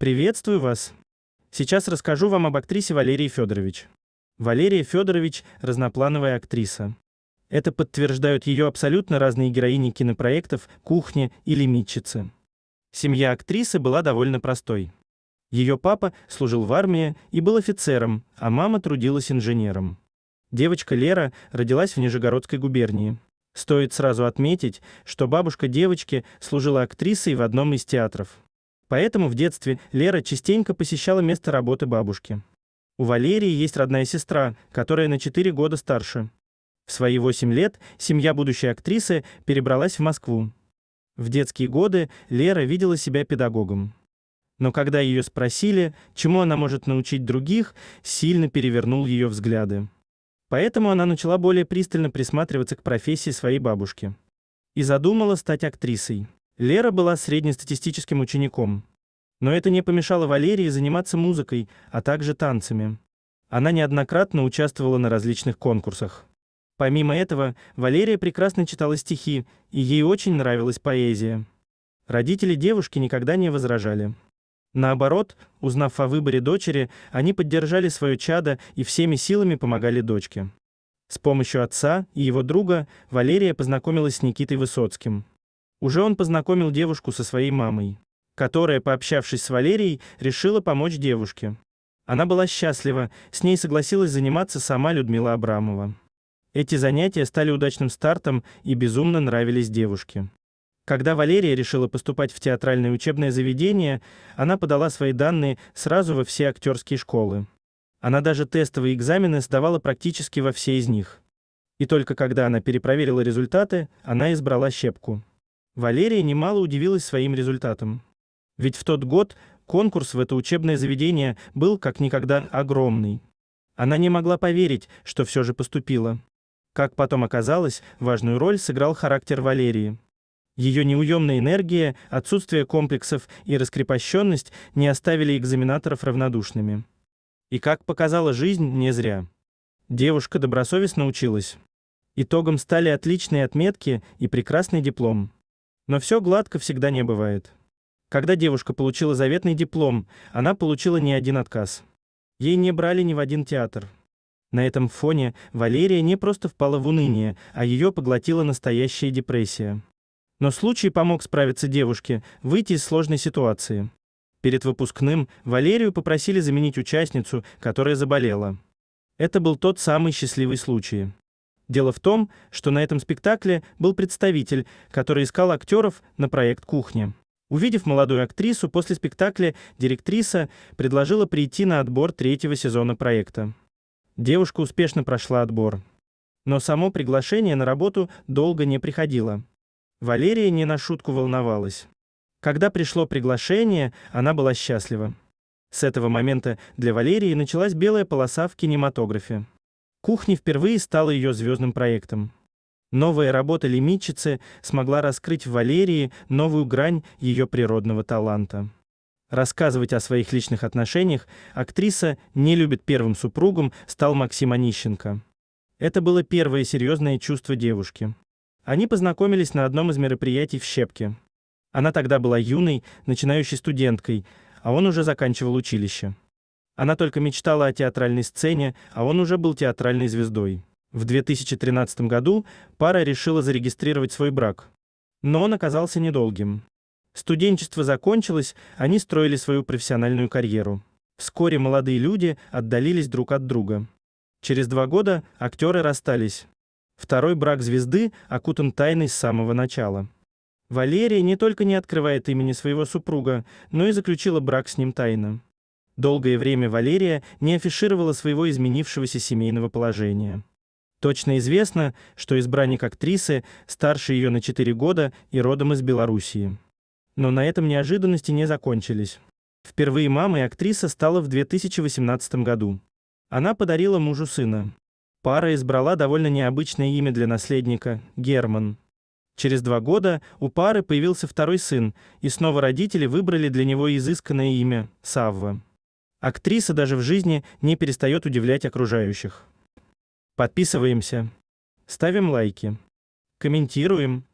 Приветствую вас. Сейчас расскажу вам об актрисе Валерии Федорович. Валерия Федорович – разноплановая актриса. Это подтверждают ее абсолютно разные героини кинопроектов «Кухня» или «Митчицы». Семья актрисы была довольно простой. Ее папа служил в армии и был офицером, а мама трудилась инженером. Девочка Лера родилась в Нижегородской губернии. Стоит сразу отметить, что бабушка девочки служила актрисой в одном из театров. Поэтому в детстве Лера частенько посещала место работы бабушки. У Валерии есть родная сестра, которая на 4 года старше. В свои 8 лет семья будущей актрисы перебралась в Москву. В детские годы Лера видела себя педагогом. Но когда ее спросили, чему она может научить других, сильно перевернул ее взгляды. Поэтому она начала более пристально присматриваться к профессии своей бабушки и задумала стать актрисой. Лера была среднестатистическим учеником. Но это не помешало Валерии заниматься музыкой, а также танцами. Она неоднократно участвовала на различных конкурсах. Помимо этого, Валерия прекрасно читала стихи, и ей очень нравилась поэзия. Родители девушки никогда не возражали. Наоборот, узнав о выборе дочери, они поддержали свое чадо и всеми силами помогали дочке. С помощью отца и его друга Валерия познакомилась с Никитой Высоцким. Уже он познакомил девушку со своей мамой, которая, пообщавшись с Валерией, решила помочь девушке. Она была счастлива, с ней согласилась заниматься сама Людмила Абрамова. Эти занятия стали удачным стартом и безумно нравились девушке. Когда Валерия решила поступать в театральное учебное заведение, она подала свои данные сразу во все актерские школы. Она даже тестовые экзамены сдавала практически во все из них. И только когда она перепроверила результаты, она избрала щепку. Валерия немало удивилась своим результатам. Ведь в тот год конкурс в это учебное заведение был как никогда огромный. Она не могла поверить, что все же поступила. Как потом оказалось, важную роль сыграл характер Валерии. Ее неуемная энергия, отсутствие комплексов и раскрепощенность не оставили экзаменаторов равнодушными. И как показала жизнь, не зря. Девушка добросовестно училась. Итогом стали отличные отметки и прекрасный диплом. Но все гладко всегда не бывает. Когда девушка получила заветный диплом, она получила не один отказ. Ей не брали ни в один театр. На этом фоне Валерия не просто впала в уныние, а ее поглотила настоящая депрессия. Но случай помог справиться девушке, выйти из сложной ситуации. Перед выпускным Валерию попросили заменить участницу, которая заболела. Это был тот самый счастливый случай. Дело в том, что на этом спектакле был представитель, который искал актеров на проект «Кухня». Увидев молодую актрису, после спектакля директриса предложила прийти на отбор третьего сезона проекта. Девушка успешно прошла отбор. Но само приглашение на работу долго не приходило. Валерия не на шутку волновалась. Когда пришло приглашение, она была счастлива. С этого момента для Валерии началась белая полоса в кинематографе. Кухня впервые стала ее звездным проектом. Новая работа лимитчицы смогла раскрыть в Валерии новую грань ее природного таланта. Рассказывать о своих личных отношениях актриса не любит первым супругом стал Максим Онищенко. Это было первое серьезное чувство девушки. Они познакомились на одном из мероприятий в Щепке. Она тогда была юной, начинающей студенткой, а он уже заканчивал училище. Она только мечтала о театральной сцене, а он уже был театральной звездой. В 2013 году пара решила зарегистрировать свой брак. Но он оказался недолгим. Студенчество закончилось, они строили свою профессиональную карьеру. Вскоре молодые люди отдалились друг от друга. Через два года актеры расстались. Второй брак звезды окутан тайной с самого начала. Валерия не только не открывает имени своего супруга, но и заключила брак с ним тайно. Долгое время Валерия не афишировала своего изменившегося семейного положения. Точно известно, что избранник актрисы старше ее на 4 года и родом из Белоруссии. Но на этом неожиданности не закончились. Впервые мамой актриса стала в 2018 году. Она подарила мужу сына. Пара избрала довольно необычное имя для наследника Герман. Через два года у пары появился второй сын, и снова родители выбрали для него изысканное имя Савва. Актриса даже в жизни не перестает удивлять окружающих. Подписываемся, ставим лайки, комментируем,